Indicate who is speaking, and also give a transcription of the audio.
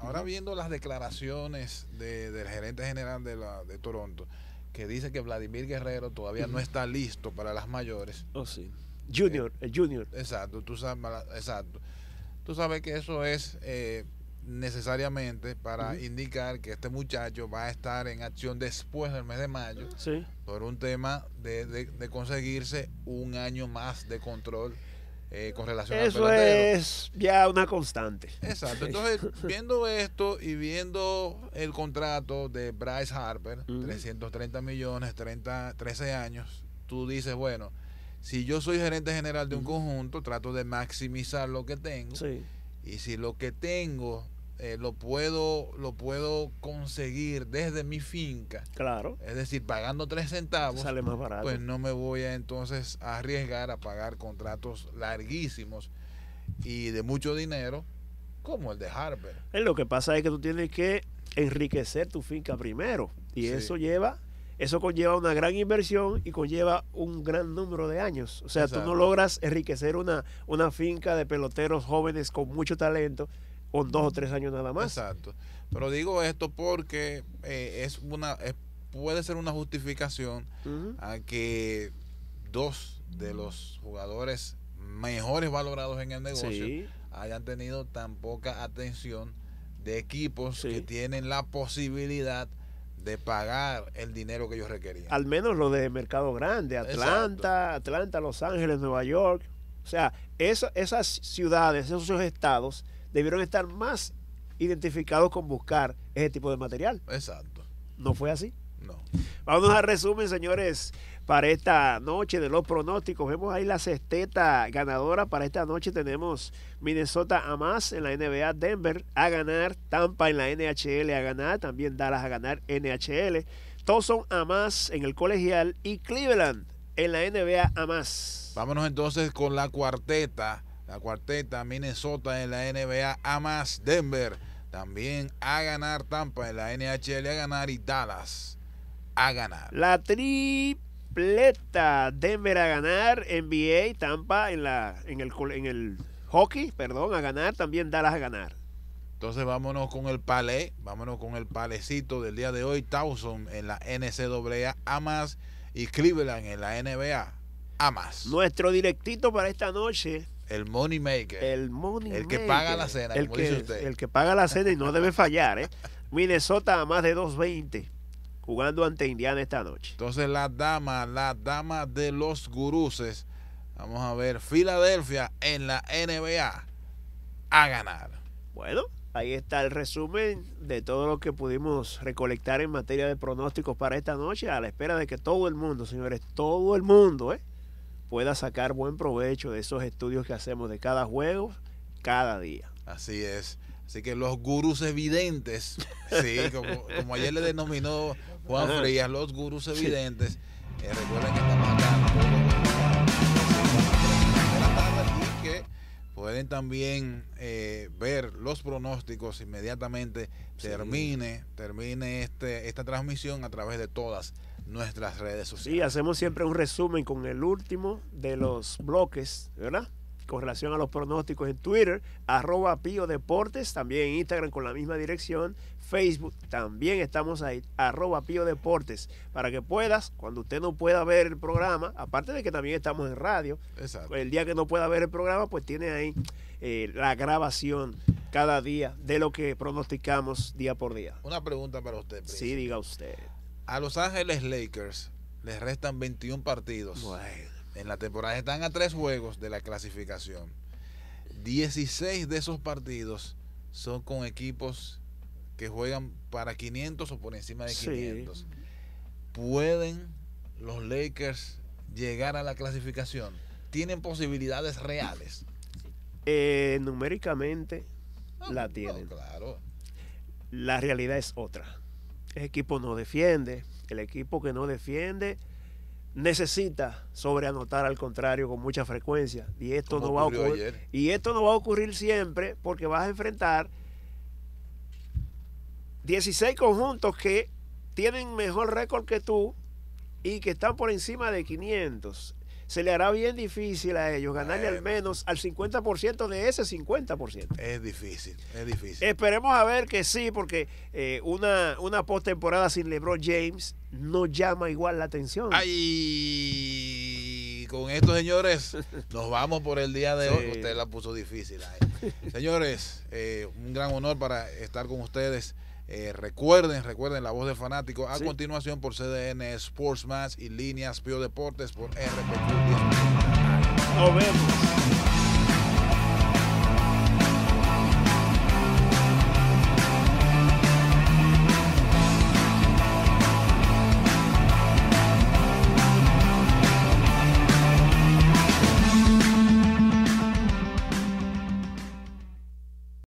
Speaker 1: ahora viendo las declaraciones del gerente general de, la, de Toronto, que dice que Vladimir Guerrero todavía no está listo para las mayores. Oh, sí. Junior, eh, el junior. Exacto, tú sabes, exacto. Tú sabes que eso es eh, necesariamente para indicar que este muchacho va a estar en acción después del mes de mayo por un tema de conseguirse un año más de control eh, relación Eso es
Speaker 2: ya una constante. Exacto. Entonces,
Speaker 1: viendo esto y viendo el contrato de Bryce Harper, 330 millones, 13 años, tú dices, bueno, si yo soy gerente general de un conjunto, trato de maximizar lo que tengo. Sí. Y si lo que tengo eh, lo puedo lo puedo conseguir desde mi finca. Claro. Es decir, pagando tres centavos. Sale más barato. Pues no me voy a entonces a arriesgar a pagar contratos larguísimos y de mucho dinero como el de Harper.
Speaker 2: Eh, lo que pasa es que tú tienes que enriquecer tu finca primero y eso lleva eso conlleva una gran inversión y conlleva un gran número de años. O sea, tú no logras enriquecer una, una finca de peloteros jóvenes con mucho talento con dos o tres años
Speaker 1: nada más. Exacto. Pero digo esto porque eh, es una puede ser una justificación a que dos de los jugadores mejores valorados en el negocio hayan tenido tan poca atención de equipos que tienen la posibilidad de pagar el dinero que ellos requerían.
Speaker 2: Al menos lo de mercado grande, Atlanta, Atlanta, Los Ángeles, Nueva York. O sea, esas ciudades, esos estados debieron estar más identificados con buscar ese tipo de material. Exacto. ¿No fue así? No. Vamos a resumen, señores, para esta noche de los pronósticos. Vemos ahí la cesteta ganadora para esta noche. Tenemos Minnesota a más en la NBA, Denver a ganar, Tampa en la NHL a ganar, también Dallas a ganar NHL, Towson a
Speaker 1: más en el colegial y Cleveland en la NBA a más. Vámonos entonces con la cuarteta la cuarteta, Minnesota en la NBA, a Denver, también a ganar Tampa en la NHL, a ganar y Dallas a ganar. La tripleta, Denver a ganar, NBA, Tampa en, la, en, el, en el hockey, perdón, a ganar, también Dallas a ganar. Entonces vámonos con el palé, vámonos con el palecito del día de hoy. Towson en la NCAA a más y Cleveland en la NBA a más. Nuestro directito para esta noche el money maker. El El que paga la cena, el que, paga la
Speaker 2: cena y no debe fallar, ¿eh? Minnesota a más de 2.20 jugando ante Indiana esta
Speaker 1: noche. Entonces la dama, la dama de los guruses. Vamos a ver, Filadelfia en la NBA a ganar. Bueno, ahí está
Speaker 2: el resumen de todo lo que pudimos recolectar en materia de pronósticos para esta noche, a la espera de que todo el mundo, señores, todo el mundo, ¿eh? pueda sacar buen provecho de
Speaker 1: esos estudios que hacemos de cada juego, cada día. Así es. Así que los gurús evidentes, sí, como, ayer le denominó Juan Frías, los gurús evidentes, eh, recuerden que estamos acá pueden también eh, ver los pronósticos inmediatamente termine, termine este, esta transmisión a través de todas nuestras redes sociales.
Speaker 2: sí hacemos siempre un resumen con el último de los bloques, ¿verdad? Con relación a los pronósticos en Twitter, arroba Pío Deportes, también en Instagram con la misma dirección, Facebook, también estamos ahí, arroba Pío Deportes, para que puedas, cuando usted no pueda ver el programa, aparte de que también estamos en radio, el día que no pueda ver el programa, pues tiene ahí eh, la grabación cada día de lo que
Speaker 1: pronosticamos día por día. Una pregunta para usted. Sí, diga usted. A Los Ángeles Lakers les restan 21 partidos. En la temporada están a tres juegos de la clasificación. 16 de esos partidos son con equipos que juegan para 500 o por encima de 500. ¿Pueden los Lakers llegar a la clasificación? ¿Tienen posibilidades reales?
Speaker 2: Eh, numéricamente la tienen. claro. La realidad es otra el equipo no defiende. El equipo que no defiende necesita sobreanotar al contrario con mucha frecuencia. Y esto, no va a ocurrir, y esto no va a ocurrir siempre porque vas a enfrentar 16 conjuntos que tienen mejor récord que tú y que están por encima de 500 se le hará bien difícil a ellos ganarle al menos al 50% de ese 50%. Es difícil, es difícil. Esperemos a ver que sí, porque eh, una, una postemporada sin LeBron James no llama
Speaker 1: igual la atención. Ay, con esto, señores, nos vamos por el día de hoy. Usted la puso difícil. Señores, eh, un gran honor para estar con ustedes eh, recuerden, recuerden la voz de fanático. A continuación por CDN Sports Match y líneas Pio Deportes por RPQ.
Speaker 2: Nos vemos.